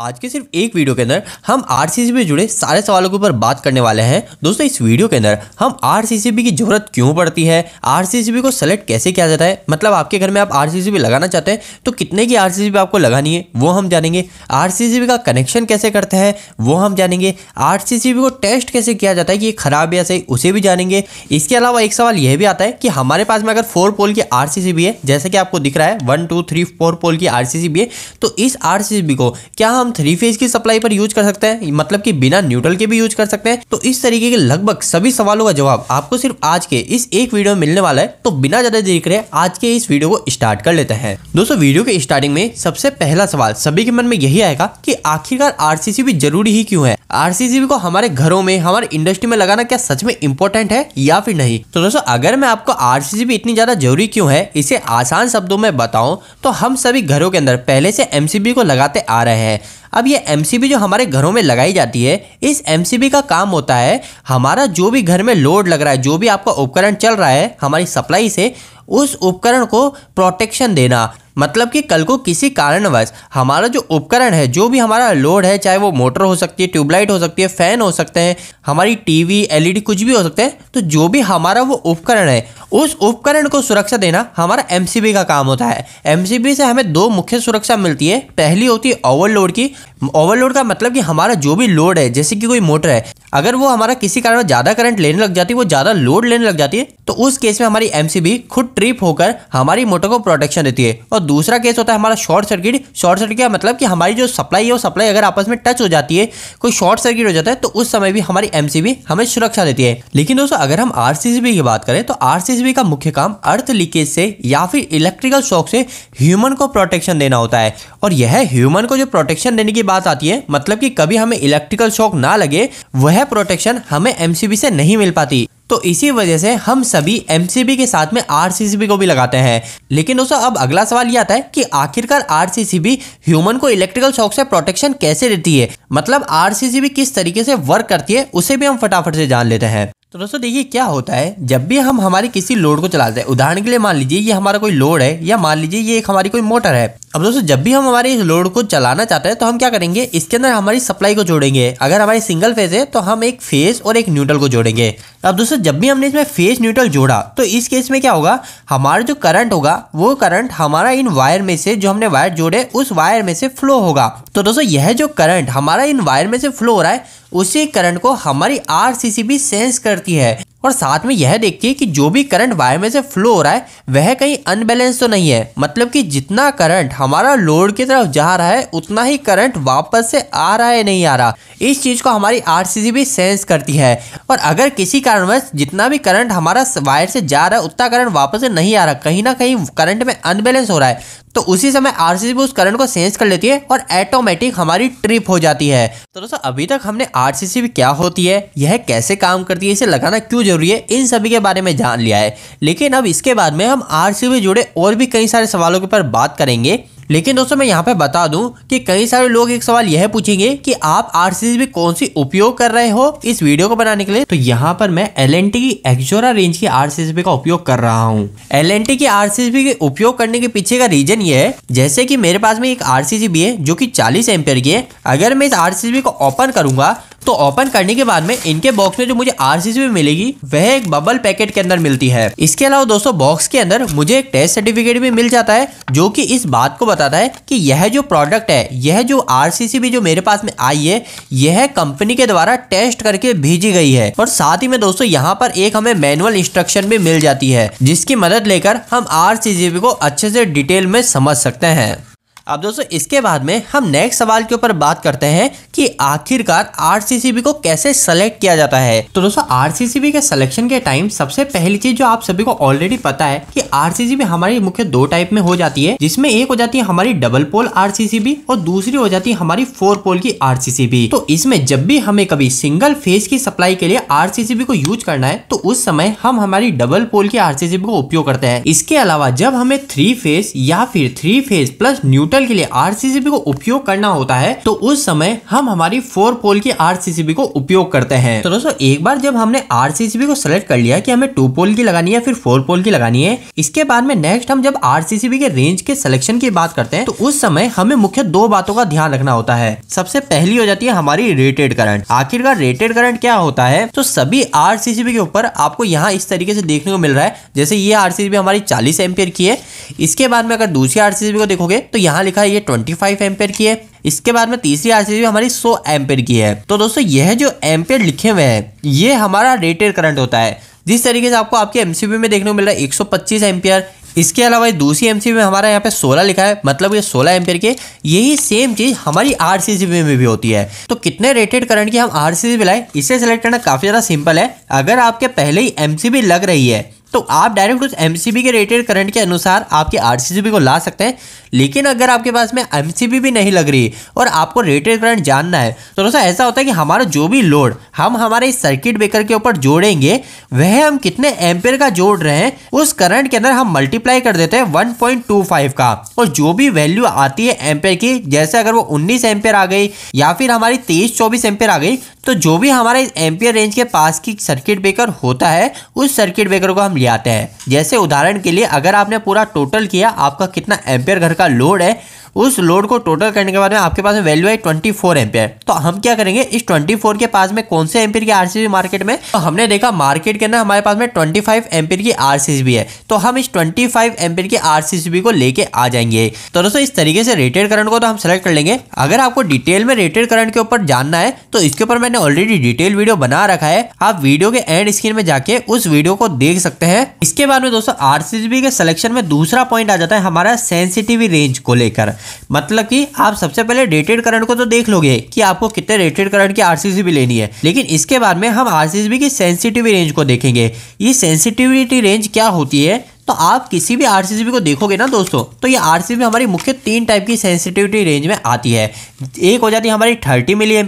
आज के सिर्फ एक वीडियो के अंदर हम आर से जुड़े सारे सवालों के ऊपर बात करने वाले हैं दोस्तों इस वीडियो के अंदर हम आर की जरूरत क्यों पड़ती है आर को सेलेक्ट कैसे किया जाता है मतलब आपके घर में आप आर लगाना चाहते हैं तो कितने की आर आपको लगानी है वो हम जानेंगे आर का कनेक्शन कैसे करते हैं वो हम जानेंगे आर को टेस्ट कैसे किया जाता है कि ये खराब या सही उसे भी जानेंगे इसके अलावा एक सवाल यह भी आता है कि हमारे पास में अगर फोर पोल की आर है जैसे कि आपको दिख रहा है one two three four pole की आर है तो इस आर को क्या हम हम थ्री फेज की सप्लाई पर यूज कर सकते हैं मतलब कि बिना न्यूट्रल के भी यूज कर सकते हैं तो इस तरीके के लगभग सभी सवालों का जवाब आपको सिर्फ आज के इस एक वीडियो में मिलने वाला है तो बिना ज्यादा देरी करे आज के इस वीडियो को स्टार्ट कर लेते हैं दोस्तों वीडियो के स्टार्टिंग में सबसे पहला सवाल सभी के मन में यही आएगा की आखिरकार आर भी जरूरी ही क्यूँ है आर को हमारे घरों में हमारे इंडस्ट्री में लगाना क्या सच में इम्पोर्टेंट है या फिर नहीं तो दोस्तों अगर मैं आपको आर इतनी ज्यादा जरूरी क्यों है इसे आसान शब्दों में बताऊं तो हम सभी घरों के अंदर पहले से एमसीबी को लगाते आ रहे हैं अब ये एम जो हमारे घरों में लगाई जाती है इस एम का काम होता है हमारा जो भी घर में लोड लग रहा है जो भी आपका उपकरण चल रहा है हमारी सप्लाई से उस उपकरण को प्रोटेक्शन देना मतलब कि कल को किसी कारणवश हमारा जो उपकरण है जो भी हमारा लोड है चाहे वो मोटर हो सकती है ट्यूबलाइट हो सकती है फैन हो सकते हैं हमारी टीवी एलईडी कुछ भी हो सकते हैं तो जो भी हमारा वो उपकरण है उस उपकरण को सुरक्षा देना हमारा एम का काम होता है एम से हमें दो मुख्य सुरक्षा मिलती है पहली होती है ओवरलोड की ओवरलोड का मतलब कि हमारा जो भी लोड है जैसे कि कोई मोटर है अगर वो हमारा किसी कारण ज़्यादा करंट लेने लग जाती है वो ज़्यादा लोड लेने लग जाती है तो उस केस में हमारी एमसीबी खुद ट्रिप होकर हमारी मोटर को प्रोटेक्शन देती है और दूसरा केस होता है हमारा शॉर्ट सर्किट शॉर्ट सर्किट का मतलब कि हमारी जो सप्लाई है वो सप्लाई अगर आपस में टच हो जाती है कोई शॉर्ट सर्किट हो जाता है तो उस समय भी हमारी एमसीबी हमें सुरक्षा देती है लेकिन दोस्तों अगर हम आर की बात करें तो आर का मुख्य काम अर्थ लीकेज से या फिर इलेक्ट्रिकल शॉक से ह्यूमन को प्रोटेक्शन देना होता है और यह ह्यूमन को जो प्रोटेक्शन देने की बात आती है मतलब कि कभी हमें इलेक्ट्रिकल शॉक ना लगे वह वह प्रोटेक्शन हमें एमसीबी से नहीं मिल पाती तो इसी वजह से हम सभी एम के साथ में आर को भी लगाते हैं लेकिन दोस्तों अब अगला सवाल ये आता है कि आखिरकार आर ह्यूमन को इलेक्ट्रिकल शॉक से प्रोटेक्शन कैसे देती है मतलब आर किस तरीके से वर्क करती है उसे भी हम फटाफट से जान लेते हैं तो दोस्तों देखिए क्या होता है जब भी हम हमारे किसी लोड को चलाते हैं उदाहरण के लिए मान लीजिए ये हमारा कोई लोड है या मान लीजिए ये एक हमारी कोई मोटर है अब दोस्तों जब भी हम हमारे इस लोड को चलाना चाहते हैं तो हम क्या करेंगे इसके अंदर हमारी सप्लाई को जोड़ेंगे अगर हमारी सिंगल फेज है तो हम एक फेज और एक न्यूट्रल को जोड़ेंगे अब दोस्तों दोस्तों जब भी हमने इसमें फेज न्यूट्रल जोड़ा तो इस केस में क्या होगा हमारा जो करंट होगा वो करंट हमारा इन वायर में से जो हमने वायर जोड़े उस वायर में से फ्लो होगा तो दोस्तों यह जो करंट हमारा इन वायर में से फ्लो हो रहा है उसी करंट को हमारी आर सेंस करती है और साथ में यह देखिए कि जो भी करंट वायर में से फ्लो हो रहा है वह कहीं अनबैलेंस तो नहीं है मतलब कि जितना करंट हमारा लोड की तरफ जा रहा है उतना ही करंट वापस से आ रहा है नहीं आ रहा इस चीज़ को हमारी आर भी सेंस करती है और अगर किसी कारणवश जितना भी करंट हमारा वायर से जा रहा है उतना करंट वापस से नहीं आ रहा कहीं ना कहीं करंट में अनबैलेंस हो रहा है तो उसी समय आरसीसी उस करंट को सेंस कर लेती है और ऑटोमेटिक हमारी ट्रिप हो जाती है तो दोस्तों अभी तक हमने भी क्या होती है यह कैसे काम करती है इसे लगाना क्यों जरूरी है इन सभी के बारे में जान लिया है लेकिन अब इसके बाद में हम आरसीबी जुड़े और भी कई सारे सवालों के ऊपर बात करेंगे लेकिन दोस्तों मैं यहाँ पे बता दूं कि कई सारे लोग एक सवाल यह पूछेंगे कि आप आर कौन सी उपयोग कर रहे हो इस वीडियो को बनाने के लिए तो यहाँ पर मैं एल की एक्सोरा रेंज की आर का उपयोग कर रहा हूँ एल की आरसीबी के उपयोग करने के पीछे का रीजन ये है जैसे की मेरे पास में एक आर है जो की चालीस एम्पेयर की है अगर मैं इस आर को ओपन करूंगा तो ओपन करने के बाद में इनके बॉक्स में जो मुझे आर मिलेगी वह एक बबल पैकेट के अंदर मिलती है इसके अलावा दोस्तों बॉक्स के अंदर मुझे एक टेस्ट सर्टिफिकेट भी मिल जाता है जो कि इस बात को बताता है कि यह जो प्रोडक्ट है यह जो आर भी जो मेरे पास में आई है यह कंपनी के द्वारा टेस्ट करके भेजी गई है और साथ ही में दोस्तों यहाँ पर एक हमें मैनुअल इंस्ट्रक्शन भी मिल जाती है जिसकी मदद लेकर हम आर को अच्छे से डिटेल में समझ सकते हैं अब दोस्तों इसके बाद में हम नेक्स्ट सवाल के ऊपर बात करते हैं कि आखिरकार आर को कैसे सेलेक्ट किया जाता है तो दोस्तों आर के सिलेक्शन के टाइम सबसे पहली चीज जो आप सभी को ऑलरेडी पता है कि आर हमारी मुख्य दो टाइप में हो जाती है जिसमें एक हो जाती है हमारी डबल पोल आर और दूसरी हो जाती है हमारी फोर पोल की आर तो इसमें जब भी हमें कभी सिंगल फेज की सप्लाई के लिए आर को यूज करना है तो उस समय हम हमारी डबल पोल की आर को उपयोग करते हैं इसके अलावा जब हमें थ्री फेज या फिर three phase plus neutral circle के लिए आरसीसीबी को उपयोग करना होता है तो उस समय हम हमारी फोर पोल की आरसीसीबी को उपयोग करते हैं तो दोस्तों एक बार जब हमने आरसीसीबी को सिलेक्ट कर लिया कि हमें टू पोल की लगानी है फिर फोर पोल की लगानी है इसके बाद में नेक्स्ट हम जब आरसीसीबी के रेंज के सिलेक्शन की बात करते हैं तो उस समय हमें मुख्य दो बातों का ध्यान रखना होता है सबसे पहली हो जाती है हमारी रेटेड करंट आखिरकार रेटेड करंट क्या होता है तो सभी आरसीसीबी के ऊपर आपको यहाँ इस तरीके से देखने को मिल रहा है जैसे ये आरसीसीबी हमारी चालीस एम्पियर की है इसके बाद में अगर दूसरी आरसीसीबी को देखोगे तो यहाँ लिखा है ये ट्वेंटी फाइव एम्पेयर की है इसके बाद में तीसरी आरसीबी हमारी 100 एम्पेयर की है तो दोस्तों यह जो एम्पेयर लिखे हुए हैं ये हमारा रेटेड करंट होता है जिस तरीके से आपको आपके एमसीबी में देखने को मिल रहा है एक सौ इसके अलावा दूसरी एम में हमारा यहाँ पे 16 लिखा है मतलब ये 16 एम्पियर के यही सेम चीज़ हमारी आर में भी होती है तो कितने रेटेड करंट की हम आर सी लाए इसे सेलेक्ट करना काफ़ी ज़्यादा सिंपल है अगर आपके पहले ही एम लग रही है तो आप डायरेक्ट उस एम के रेटेड करंट के अनुसार आपके आर को ला सकते हैं लेकिन अगर आपके पास में एम भी नहीं लग रही और आपको रेटेड करंट जानना है तो दोस्तों ऐसा होता है कि हमारा जो भी लोड हम हमारे सर्किट ब्रेकर के ऊपर जोड़ेंगे वह हम कितने एम्पेयर का जोड़ रहे हैं उस करंट के अंदर हम मल्टीप्लाई कर देते हैं वन का और जो भी वैल्यू आती है एम्पेयर की जैसे अगर वो उन्नीस एम्पेयर आ गई या फिर हमारी तेईस चौबीस एम्पेयर आ गई तो जो भी हमारे एम्पियर रेंज के पास की सर्किट ब्रेकर होता है उस सर्किट ब्रेकर को हम ले आते हैं जैसे उदाहरण के लिए अगर आपने पूरा टोटल किया आपका कितना एम्पियर घर का लोड है उस लोड को टोटल करने के बाद में आपके पास में वैल्यू आई ट्वेंटी फोर एम्पियर तो हम क्या करेंगे इस ट्वेंटी फोर के पास में कौन से एम्पियर की आरसीबी मार्केट में तो हमने देखा मार्केट के अंदर हमारे पास में ट्वेंटी फाइव एम्पियर की आरसीबी है तो हम इस ट्वेंटी फाइव एम्पियर की आरसीबी को लेके आ जाएंगे तो दोस्तों इस तरीके से रेटेड करंट को तो हम सेलेक्ट कर लेंगे अगर आपको डिटेल में रेटेड करंट के ऊपर जानना है तो इसके ऊपर मैंने ऑलरेडी डिटेल वीडियो बना रखा है आप वीडियो के एंड स्क्रीन में जाके उस वीडियो को देख सकते हैं इसके बाद में दोस्तों आरसीबी के सिलेक्शन में दूसरा पॉइंट आ जाता है हमारा सेंसिटिव रेंज को लेकर मतलब कि आप सबसे पहले रेटेड करंट को तो देख लोगे कि आपको कितने रेटेड करंट की आरसीसीबी लेनी है लेकिन इसके बाद में हम आरसीसीबी की सेंसिटिविटी रेंज को देखेंगे ये सेंसिटिविटी रेंज क्या होती है तो आप किसी भी आर को देखोगे ना दोस्तों तो ये आर हमारी मुख्य तीन टाइप की सेंसिटिविटी रेंज में आती है एक हो जाती है हमारी थर्टी मिली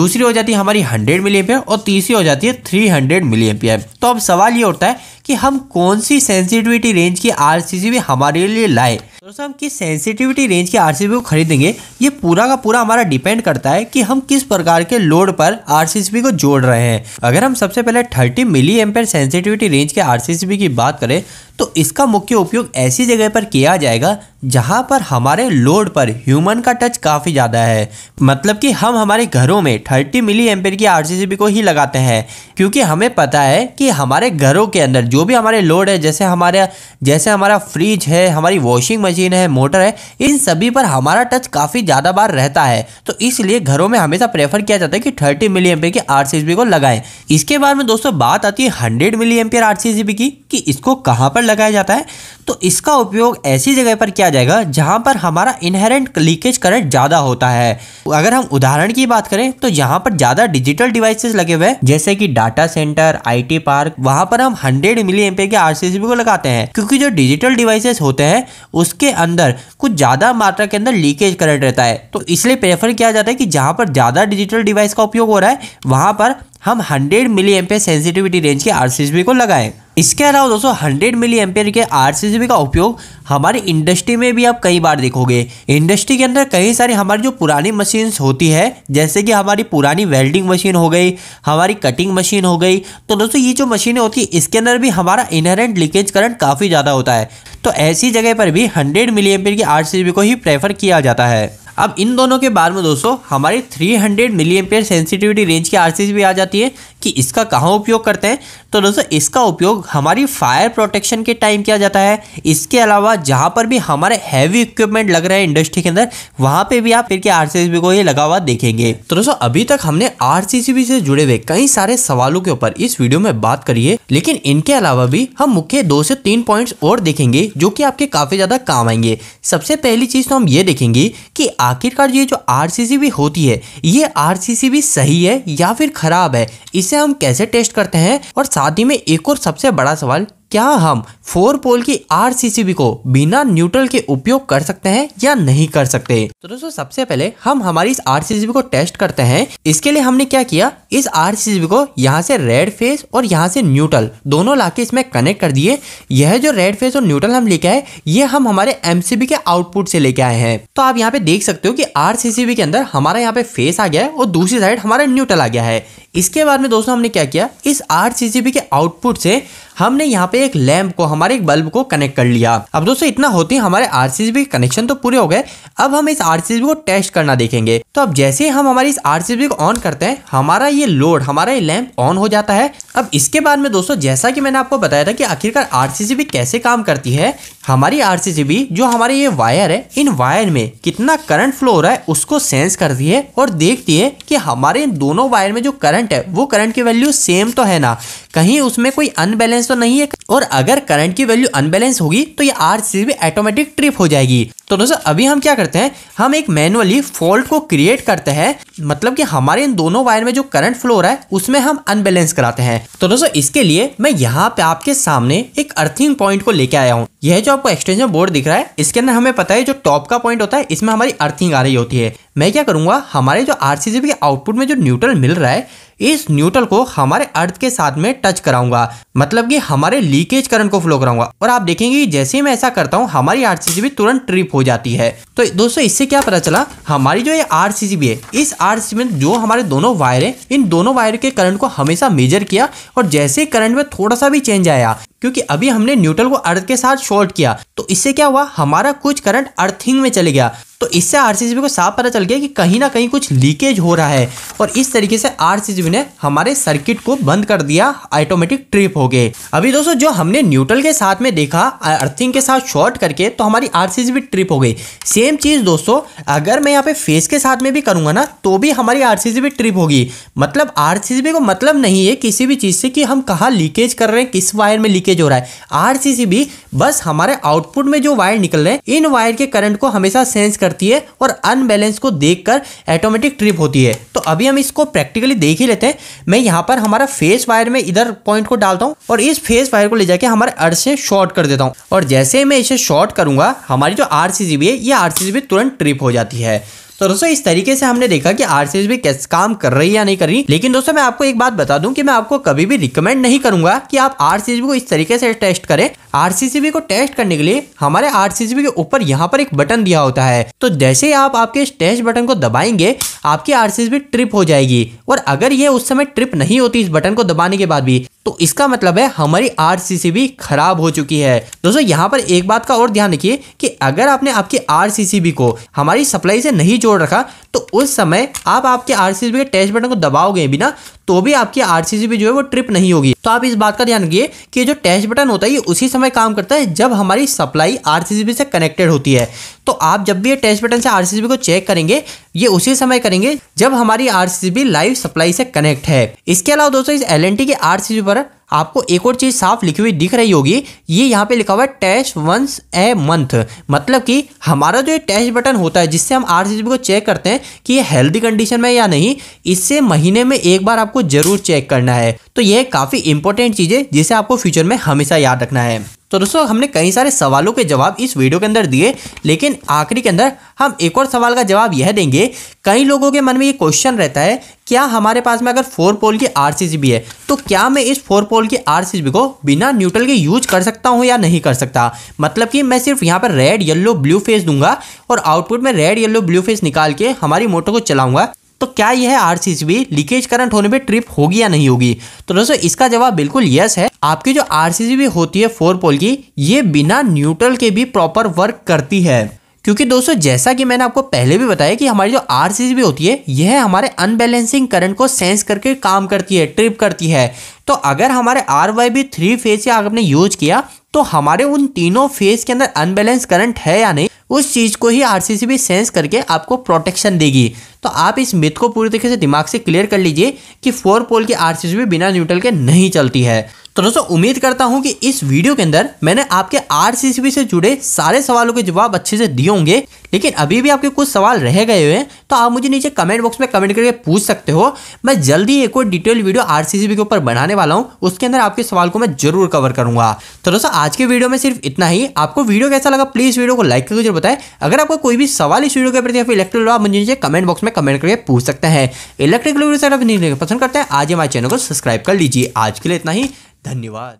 दूसरी हो जाती है हमारी हंड्रेड मिली और तीसरी हो जाती है थ्री हंड्रेड मिली तो अब सवाल ये होता है कि हम कौन सी सेंसिटिविटी रेंज की आर हमारे लिए लाए दोस्तों हम किस सेंसिटिविटी रेंज के आर को खरीदेंगे ये पूरा का पूरा हमारा डिपेंड करता है कि हम किस प्रकार के लोड पर आर को जोड़ रहे हैं अगर हम सबसे पहले 30 मिली एम्पेयर सेंसिटिविटी रेंज के आर की बात करें तो इसका मुख्य उपयोग ऐसी जगह पर किया जाएगा जहाँ पर हमारे लोड पर ह्यूमन का टच काफ़ी ज़्यादा है मतलब कि हम हमारे घरों में 30 मिली एम्पेयर की आर को ही लगाते हैं क्योंकि हमें पता है कि हमारे घरों के अंदर जो भी हमारे लोड है जैसे हमारे जैसे हमारा फ्रिज है हमारी वॉशिंग मशीन है मोटर है इन सभी पर हमारा टच काफ़ी ज़्यादा बार रहता है तो इसलिए घरों में हमेशा प्रेफर किया जाता है कि थर्टी मिली एम्पेयर की आर को लगाएं इसके बाद में दोस्तों बात आती है हंड्रेड मिली एम्पेयर आर की कि इसको कहाँ पर लगाया जाता है तो इसका उपयोग ऐसी जगह पर किया किया जाएगा जहाँ पर हमारा इनहेरेंट लीकेज करंट ज़्यादा होता है अगर हम उदाहरण की बात करें तो यहाँ पर ज़्यादा डिजिटल डिवाइसेस लगे हुए जैसे कि डाटा सेंटर आईटी पार्क वहाँ पर हम 100 मिली एमपे के आरसीसीबी को लगाते हैं क्योंकि जो डिजिटल डिवाइसेस होते हैं उसके अंदर कुछ ज़्यादा मात्रा के अंदर लीकेज करंट रहता है तो इसलिए प्रेफर किया जाता है कि जहां पर ज़्यादा डिजिटल डिवाइस का उपयोग हो रहा है वहां पर हम 100 मिली एमपे सेंसिटिविटी रेंज के आरसीसीबी को लगाएं इसके अलावा दोस्तों हंड्रेड मिली एम्पेयर के आर का उपयोग हमारी इंडस्ट्री में भी आप कई बार देखोगे इंडस्ट्री के अंदर कई सारी हमारी जो पुरानी मशीन होती है जैसे कि हमारी पुरानी वेल्डिंग मशीन हो गई हमारी कटिंग मशीन हो गई तो दोस्तों ये जो मशीनें होती है इसके अंदर भी हमारा इनहरेंट लीकेज करंट काफ़ी ज़्यादा होता है तो ऐसी जगह पर भी हंड्रेड मिली एम्पेयर की आर को ही प्रेफर किया जाता है अब इन दोनों के बारे में दोस्तों हमारी 300 hundred milliampere sensitivity range की आरसीसी भी आ जाती है कि इसका कहाँ उपयोग करते हैं तो दोस्तों इसका उपयोग हमारी फायर प्रोटेक्शन के टाइम किया जाता है इसके अलावा जहाँ पर भी हमारे हैवी इक्विपमेंट लग रहे हैं इंडस्ट्री के अंदर वहाँ पर भी आप फिर के आर को ये लगा हुआ देखेंगे तो दोस्तों अभी तक हमने आर से जुड़े हुए कई सारे सवालों के ऊपर इस वीडियो में बात करिए लेकिन इनके अलावा भी हम मुख्य दो से तीन पॉइंट्स और देखेंगे जो कि आपके काफ़ी ज़्यादा काम आएंगे सबसे पहली चीज़ तो हम ये देखेंगे कि आखिरकार ये जो आर होती है ये आर सही है या फिर खराब है इसे हम कैसे टेस्ट करते हैं और साथ ही में एक और सबसे बड़ा सवाल क्या हम फोर पोल की आर को बिना न्यूट्रल के उपयोग कर सकते हैं या नहीं कर सकते तो दोस्तों सबसे पहले हम हमारी इस आर को टेस्ट करते हैं इसके लिए हमने क्या किया इस आर को यहाँ से रेड फेस और यहाँ से न्यूट्रल दोनों लाके इसमें कनेक्ट कर दिए यह जो रेड फेस और न्यूट्रल हम लेके आए ये हम हमारे एम के आउटपुट से लेके आए हैं तो आप यहाँ पे देख सकते हो कि आर के अंदर हमारा यहाँ पे फेस आ गया है और दूसरी साइड हमारा न्यूट्रल आ गया है इसके बाद में दोस्तों हमने क्या किया इस आर के आउटपुट से हमने यहाँ पे एक लैम्प को हमारे एक बल्ब को कनेक्ट कर लिया अब दोस्तों इतना होते ही हमारे आर के कनेक्शन तो पूरे हो गए अब हम इस आर को टेस्ट करना देखेंगे तो अब जैसे हम हमारी इस आर को ऑन करते हैं हमारा ये लोड हमारा ये लैम्प ऑन हो जाता है अब इसके बाद में दोस्तों जैसा की मैंने आपको बताया था कि आखिरकार आर कैसे काम करती है हमारी आर जो हमारे ये वायर है इन वायर में कितना करंट फ्लो हो रहा है उसको सेंस करती है और देखती है कि हमारे इन दोनों वायर में जो करंट है वो करंट की वैल्यू सेम तो है ना कहीं उसमें कोई अनबैलेंस तो नहीं है और अगर करंट की वैल्यू अनबैलेंस होगी तो ये आर सी ऑटोमेटिक ट्रिप हो जाएगी तो दोस्तों अभी हम क्या करते हैं हम एक मैनुअली फॉल्ट को क्रिएट करते हैं मतलब कि हमारे इन दोनों वायर में जो करंट फ्लो रहा है उसमें हम अनबैलेंस कराते हैं तो दोस्तों इसके लिए मैं यहाँ पे आपके सामने एक अर्थिंग पॉइंट को लेके आया हूँ यह जो आपको एक्सटेंशन बोर्ड दिख रहा है इसके अंदर हमें पता है जो टॉप का पॉइंट होता है इसमें हमारी अर्थिंग आ रही होती है मैं क्या करूंगा हमारे जो आर के आउटपुट में जो न्यूट्रल मिल रहा है इस न्यूट्रल को हमारे अर्थ के साथ में टच कराऊंगा मतलब कि हमारे लीकेज करंट को फ्लो कराऊंगा और आप देखेंगे जैसे ही मैं ऐसा करता हूँ हमारी आर तुरंत ट्रिप हो जाती है तो दोस्तों इससे क्या पता चला हमारी जो ये आर है इस आर में जो हमारे दोनों वायर है इन दोनों वायर के करंट को हमेशा मेजर किया और जैसे करंट में थोड़ा सा भी चेंज आया क्योंकि अभी हमने न्यूट्रल को अर्थ के साथ शॉर्ट किया तो इससे क्या हुआ हमारा कुछ करंट अर्थिंग में चले गया तो इससे आर को साफ पता चल गया कि कहीं ना कहीं कुछ लीकेज हो रहा है और इस तरीके से आर ने हमारे सर्किट को बंद कर दिया ऑटोमेटिक ट्रिप हो गए अभी दोस्तों जो हमने न्यूट्रल के साथ में देखा अर्थिंग के साथ शॉर्ट करके तो हमारी आर ट्रिप हो गई सेम चीज दोस्तों अगर मैं यहाँ पे फेस के साथ में भी करूंगा ना तो भी हमारी आर ट्रिप होगी मतलब आर को मतलब नहीं है किसी भी चीज से कि हम कहाँ लीकेज कर रहे हैं किस वायर में लीकेज हो रहा है आर बस हमारे आउटपुट में जो वायर निकल रहे हैं इन वायर के करंट को हमेशा सेंस कर करती है और अनबैलेंस को देखकर ऑटोमेटिक ट्रिप होती है तो अभी हम इसको प्रैक्टिकली देख ही लेते हैं मैं यहाँ पर हमारा फेस वायर में इधर पॉइंट को डालता हूँ और इस फेस वायर को ले जाके हमारे अर्थ से शॉर्ट कर देता हूँ और जैसे ही मैं इसे शॉर्ट करूँगा हमारी जो आर है ये आर तुरंत ट्रिप हो जाती है तो दोस्तों इस तरीके से हमने देखा कि आरसीएस भी कैसे काम कर रही है या नहीं कर रही लेकिन दोस्तों मैं आपको एक बात बता दूं कि मैं आपको कभी भी रिकमेंड नहीं करूंगा कि आप बी को इस तरीके से टेस्ट करें आरसीसीबी को टेस्ट करने के लिए हमारे आरसीसीबी के ऊपर यहाँ पर एक बटन दिया होता है तो जैसे ही आप आपके इस टेस्ट बटन को दबाएंगे आपकी आरसीसीबी ट्रिप हो जाएगी और अगर ये उस समय ट्रिप नहीं होती इस बटन को दबाने के बाद भी तो इसका मतलब है हमारी आर भी खराब हो चुकी है दोस्तों यहाँ पर एक बात का और ध्यान रखिए कि अगर आपने आपकी आर को हमारी सप्लाई से नहीं जोड़ रखा तो उस समय आप आपके आरसीबी के टेस्ट बटन को दबाओगे भी ना तो भी आपकी आरसीबी जो है वो ट्रिप नहीं होगी तो आप इस बात का ध्यान रखिए कि जो टेस्ट बटन होता है ये उसी समय काम करता है जब हमारी सप्लाई आरसीबी से कनेक्टेड होती है तो आप जब भी ये टेस्ट बटन से आरसीबी को चेक करेंगे ये उसी समय करेंगे जब हमारी आरसीबी लाइव सप्लाई से कनेक्ट है इसके अलावा दोस्तों इस एल के आरसीबी पर आपको एक और चीज़ साफ लिखी हुई दिख रही होगी ये यहाँ पे लिखा हुआ है टैश वंस ए मंथ मतलब कि हमारा जो ये टैश बटन होता है जिससे हम आर को चेक करते हैं कि ये हेल्दी कंडीशन में या नहीं इससे महीने में एक बार आपको ज़रूर चेक करना है तो यह काफ़ी इंपॉर्टेंट चीज़ है जिसे आपको फ्यूचर में हमेशा याद रखना है तो दोस्तों हमने कई सारे सवालों के जवाब इस वीडियो के अंदर दिए लेकिन आखिरी के अंदर हम एक और सवाल का जवाब यह देंगे कई लोगों के मन में ये क्वेश्चन रहता है क्या हमारे पास में अगर फोर पोल की आर है तो क्या मैं इस फोर पोल की आर को बिना न्यूट्रल के यूज कर सकता हूँ या नहीं कर सकता मतलब कि मैं सिर्फ यहाँ पर रेड येल्लो ब्लू फेस दूंगा और आउटपुट में रेड येल्लो ब्लू फेस निकाल के हमारी मोटर को चलाऊंगा तो क्या यह आरसीसीबी लीकेज करंट होने पे ट्रिप होगी या नहीं होगी तो दोस्तों इसका जवाब बिल्कुल यस है आपकी जो आरसीसीबी होती है फोर पोल की ये बिना न्यूट्रल के भी प्रॉपर वर्क करती है क्योंकि दोस्तों जैसा कि मैंने आपको पहले भी बताया कि हमारी जो आर होती है यह हमारे अनबैलेंसिंग करंट को सेंस करके काम करती है ट्रिप करती है तो अगर हमारे R Y B three phase या आपने यूज किया तो हमारे उन तीनों फेज के अंदर अनबैलेंस करंट है या नहीं उस चीज़ को ही आरसीसीबी सेंस करके आपको प्रोटेक्शन देगी तो आप इस मिथ को पूरी तरीके से दिमाग से क्लियर कर लीजिए कि फोर पोल की आरसीसीबी बिना न्यूट्रल के नहीं चलती है तो दोस्तों उम्मीद करता हूं कि इस वीडियो के अंदर मैंने आपके आरसीसीबी से जुड़े सारे सवालों के जवाब अच्छे से दिए होंगे लेकिन अभी भी आपके कुछ सवाल रह गए हुए हैं तो आप मुझे नीचे कमेंट बॉक्स में कमेंट करके पूछ सकते हो मैं जल्दी एक और डिटेल वीडियो आरसीसीबी के ऊपर बनाने वाला हूँ उसके अंदर आपके सवाल को मैं जरूर कवर करूंगा तो दोस्तों आज के वीडियो में सिर्फ इतना ही आपको वीडियो कैसा लगा प्लीज वीडियो को लाइक करके जरूर बताएं अगर आपको कोई भी सवाल इस वीडियो के प्रति या इलेक्ट्रिक इलेक्ट्रिकल आप मुझे नीचे कमेंट बॉक्स में कमेंट करके पूछ सकते हैं इलेक्ट्रिकल वीडियो पसंद करते हैं आज हमारे चैनल को सब्सक्राइब कर लीजिए आज के लिए इतना ही धन्यवाद